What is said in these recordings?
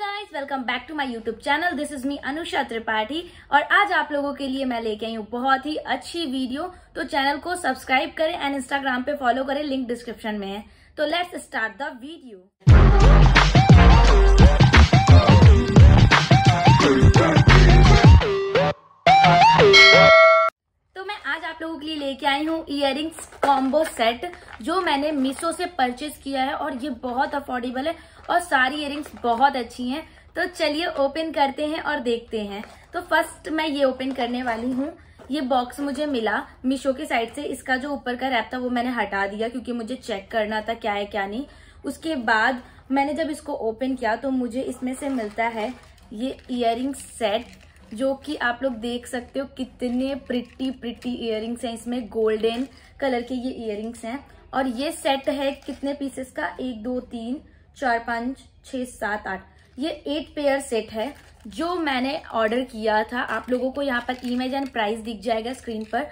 guys welcome back to my YouTube channel this is me Anusha Tripathi और आज आप लोगों के लिए मैं लेके आई हूँ बहुत ही अच्छी वीडियो तो चैनल को सब्सक्राइब करें एंड इंस्टाग्राम पे फॉलो करें लिंक डिस्क्रिप्शन में है तो लेट्स स्टार्ट द वीडियो लोगों के लिए लेके आई हूँ इयर कॉम्बो सेट जो मैंने मीशो से परचेज किया है और ये बहुत अफोर्डेबल है और सारी इयर बहुत अच्छी हैं तो चलिए ओपन करते हैं और देखते हैं तो फर्स्ट मैं ये ओपन करने वाली हूँ ये बॉक्स मुझे मिला मीशो के साइड से इसका जो ऊपर का रैप था वो मैंने हटा दिया क्योंकि मुझे चेक करना था क्या है क्या नहीं उसके बाद मैंने जब इसको ओपन किया तो मुझे इसमें से मिलता है ये इयर सेट जो कि आप लोग देख सकते हो कितने प्रिटी प्रिटी इयर हैं इसमें गोल्डन कलर के ये इयर हैं और ये सेट है कितने पीसेस का एक दो तीन चार पाँच छ सात आठ ये एट पेयर सेट है जो मैंने ऑर्डर किया था आप लोगों को यहाँ पर इमेज एंड प्राइस दिख जाएगा स्क्रीन पर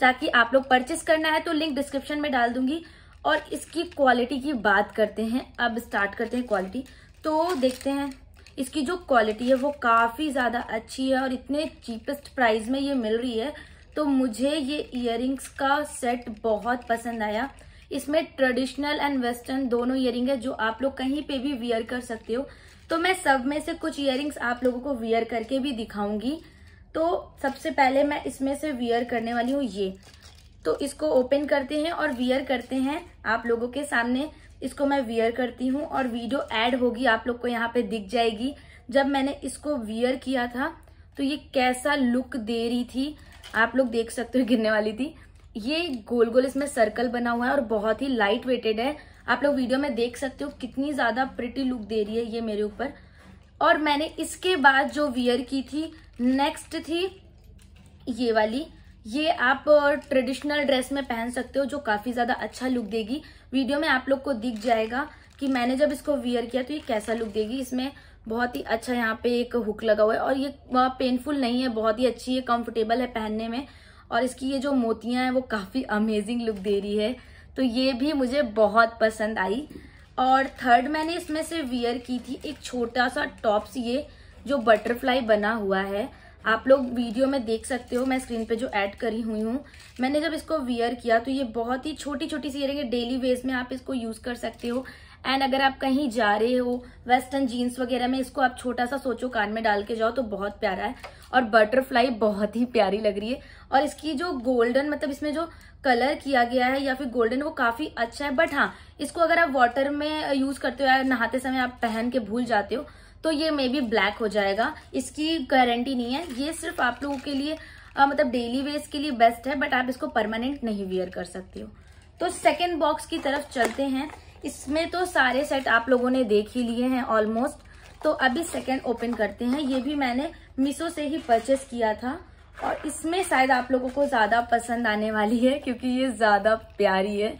ताकि आप लोग परचेस करना है तो लिंक डिस्क्रिप्शन में डाल दूंगी और इसकी क्वालिटी की बात करते हैं अब स्टार्ट करते हैं क्वालिटी तो देखते हैं इसकी जो क्वालिटी है वो काफ़ी ज़्यादा अच्छी है और इतने चीपेस्ट प्राइस में ये मिल रही है तो मुझे ये इयर का सेट बहुत पसंद आया इसमें ट्रेडिशनल एंड वेस्टर्न दोनों इयर है जो आप लोग कहीं पे भी वियर कर सकते हो तो मैं सब में से कुछ इयर आप लोगों को वियर करके भी दिखाऊंगी तो सबसे पहले मैं इसमें से वियर करने वाली हूँ ये तो इसको ओपन करते हैं और वियर करते हैं आप लोगों के सामने इसको मैं वियर करती हूँ और वीडियो ऐड होगी आप लोग को यहाँ पे दिख जाएगी जब मैंने इसको वियर किया था तो ये कैसा लुक दे रही थी आप लोग देख सकते हो गिरने वाली थी ये गोल गोल इसमें सर्कल बना हुआ है और बहुत ही लाइट वेटेड है आप लोग वीडियो में देख सकते हो कितनी ज़्यादा प्रिटी लुक दे रही है ये मेरे ऊपर और मैंने इसके बाद जो वियर की थी नेक्स्ट थी ये वाली ये आप ट्रेडिशनल ड्रेस में पहन सकते हो जो काफी ज्यादा अच्छा लुक देगी वीडियो में आप लोग को दिख जाएगा कि मैंने जब इसको वियर किया तो ये कैसा लुक देगी इसमें बहुत ही अच्छा यहाँ पे एक हुक लगा हुआ है और ये पेनफुल नहीं है बहुत ही अच्छी है कंफर्टेबल है पहनने में और इसकी ये जो मोतियां हैं वो काफी अमेजिंग लुक दे रही है तो ये भी मुझे बहुत पसंद आई और थर्ड मैंने इसमें से वियर की थी एक छोटा सा टॉप्स ये जो बटरफ्लाई बना हुआ है आप लोग वीडियो में देख सकते हो मैं स्क्रीन पे जो ऐड करी हुई हूँ मैंने जब इसको वियर किया तो ये बहुत ही छोटी छोटी सी इयरिंग है डेली वेज में आप इसको यूज़ कर सकते हो एंड अगर आप कहीं जा रहे हो वेस्टर्न जीन्स वगैरह में इसको आप छोटा सा सोचो कान में डाल के जाओ तो बहुत प्यारा है और बटरफ्लाई बहुत ही प्यारी लग रही है और इसकी जो गोल्डन मतलब इसमें जो कलर किया गया है या फिर गोल्डन वो काफी अच्छा है बट हाँ इसको अगर आप वाटर में यूज करते हो या नहाते समय आप पहन के भूल जाते हो तो ये मे बी ब्लैक हो जाएगा इसकी गारंटी नहीं है ये सिर्फ आप लोगों के लिए आ, मतलब डेली वेज के लिए बेस्ट है बट आप इसको परमानेंट नहीं वियर कर सकते हो तो सेकेंड बॉक्स की तरफ चलते हैं इसमें तो सारे सेट आप लोगों ने देख ही लिए हैं ऑलमोस्ट तो अभी सेकेंड ओपन करते हैं ये भी मैंने मिसो से ही परचेस किया था और इसमें शायद आप लोगों को ज़्यादा पसंद आने वाली है क्योंकि ये ज़्यादा प्यारी है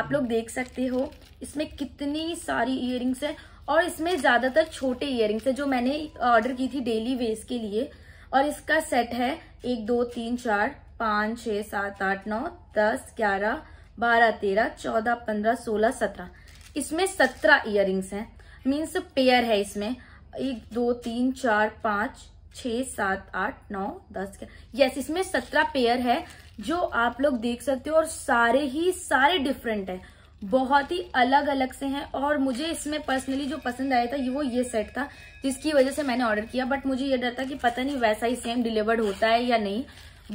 आप लोग देख सकते हो इसमें कितनी सारी इयर है और इसमें ज्यादातर छोटे इयर है जो मैंने ऑर्डर की थी डेली वेस के लिए और इसका सेट है एक दो तीन चार पांच छह सात आठ नौ दस ग्यारह बारह तेरह चौदह पंद्रह सोलह सत्रह इसमें सत्रह इयर हैं मीन्स पेयर है इसमें एक दो तीन चार पांच छ सात आठ नौ दस यस इसमें सत्रह पेयर है जो आप लोग देख सकते हो और सारे ही सारे डिफरेंट है बहुत ही अलग अलग से हैं और मुझे इसमें पर्सनली जो पसंद आया था ये वो ये सेट था जिसकी वजह से मैंने ऑर्डर किया बट मुझे ये डर था कि पता नहीं वैसा ही सेम डिलीवर्ड होता है या नहीं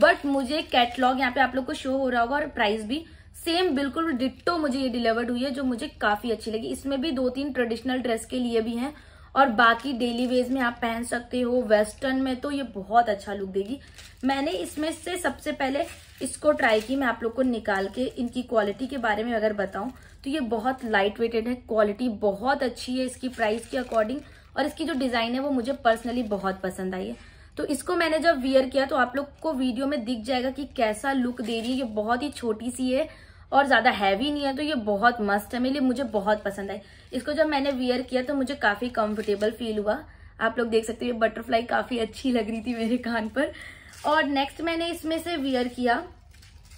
बट मुझे कैटलॉग यहाँ पे आप लोग को शो हो रहा होगा और प्राइस भी सेम बिल्कुल डिट्टो मुझे ये डिलीवर्ड हुई है जो मुझे काफी अच्छी लगी इसमें भी दो तीन ट्रेडिशनल ड्रेस के लिए भी हैं और बाकी डेली वेज में आप पहन सकते हो वेस्टर्न में तो ये बहुत अच्छा लुक देगी मैंने इसमें से सबसे पहले इसको ट्राई की मैं आप लोग को निकाल के इनकी क्वालिटी के बारे में अगर बताऊं तो ये बहुत लाइट वेटेड है क्वालिटी बहुत अच्छी है इसकी प्राइस के अकॉर्डिंग और इसकी जो डिज़ाइन है वो मुझे पर्सनली बहुत पसंद आई है तो इसको मैंने जब वियर किया तो आप लोग को वीडियो में दिख जाएगा कि कैसा लुक दे रही है ये बहुत ही छोटी सी है और ज़्यादा हैवी नहीं है तो ये बहुत मस्त है मेरे लिए मुझे बहुत पसंद आई इसको जब मैंने वियर किया तो मुझे काफ़ी कंफर्टेबल फील हुआ आप लोग देख सकते हो ये बटरफ्लाई काफ़ी अच्छी लग रही थी मेरे कान पर और नेक्स्ट मैंने इसमें से वियर किया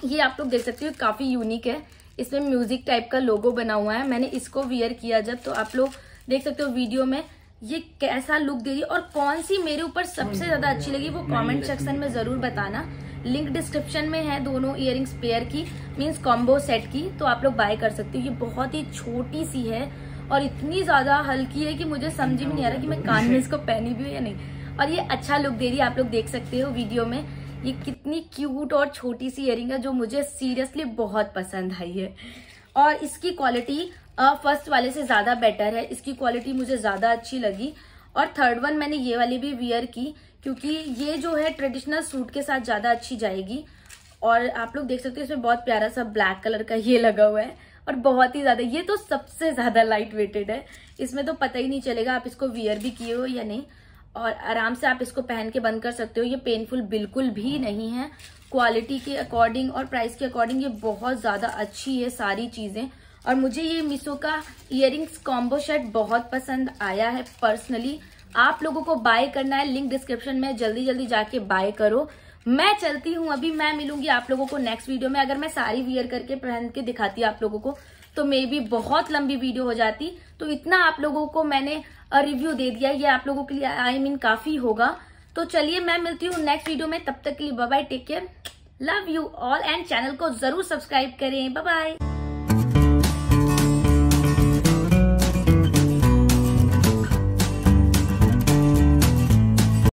ये आप लोग देख सकते हो काफ़ी यूनिक है इसमें म्यूजिक टाइप का लोगो बना हुआ है मैंने इसको वियर किया जब तो आप लोग देख सकते हो वीडियो में ये कैसा लुक दे रही है और कौन सी मेरे ऊपर सबसे ज्यादा अच्छी लगी वो कमेंट सेक्शन में जरूर बताना लिंक डिस्क्रिप्शन में है दोनों इयर पेयर की मीन्स कॉम्बो सेट की तो आप लोग बाय कर सकते हो ये बहुत ही छोटी सी है और इतनी ज्यादा हल्की है कि मुझे समझ में नहीं आ रहा कि मैं कान में इसको पहनी भी हूँ या नहीं और ये अच्छा लुक दे रही है आप लोग देख सकते हो वीडियो में ये कितनी क्यूट और छोटी सी इयरिंग है जो मुझे सीरियसली बहुत पसंद आई है और इसकी क्वालिटी फर्स्ट वाले से ज्यादा बेटर है इसकी क्वालिटी मुझे ज्यादा अच्छी लगी और थर्ड वन मैंने ये वाली भी वियर की क्योंकि ये जो है ट्रेडिशनल सूट के साथ ज्यादा अच्छी जाएगी और आप लोग देख सकते हो इसमें बहुत प्यारा सा ब्लैक कलर का ये लगा हुआ है और बहुत ही ज्यादा ये तो सबसे ज्यादा लाइट वेटेड है इसमें तो पता ही नहीं चलेगा आप इसको वियर भी किए हो या नहीं और आराम से आप इसको पहन के बंद कर सकते हो ये पेनफुल बिल्कुल भी नहीं है क्वालिटी के अकॉर्डिंग और प्राइस के अकॉर्डिंग ये बहुत ज्यादा अच्छी है सारी चीजें और मुझे ये मिसो का इयर कॉम्बो शर्ट बहुत पसंद आया है पर्सनली आप लोगों को बाय करना है लिंक डिस्क्रिप्शन में जल्दी जल्दी जाके बाय करो मैं चलती हूँ अभी मैं मिलूंगी आप लोगों को नेक्स्ट वीडियो में अगर मैं सारी वियर करके पहन के दिखाती आप लोगों को तो मे भी बहुत लंबी वीडियो हो जाती तो इतना आप लोगों को मैंने रिव्यू दे दिया ये आप लोगों के लिए आई I मीन mean, काफी होगा तो चलिए मैं मिलती हूँ नेक्स्ट वीडियो में तब तक के लिए bye take care love you all and channel को जरूर सब्सक्राइब करें बाय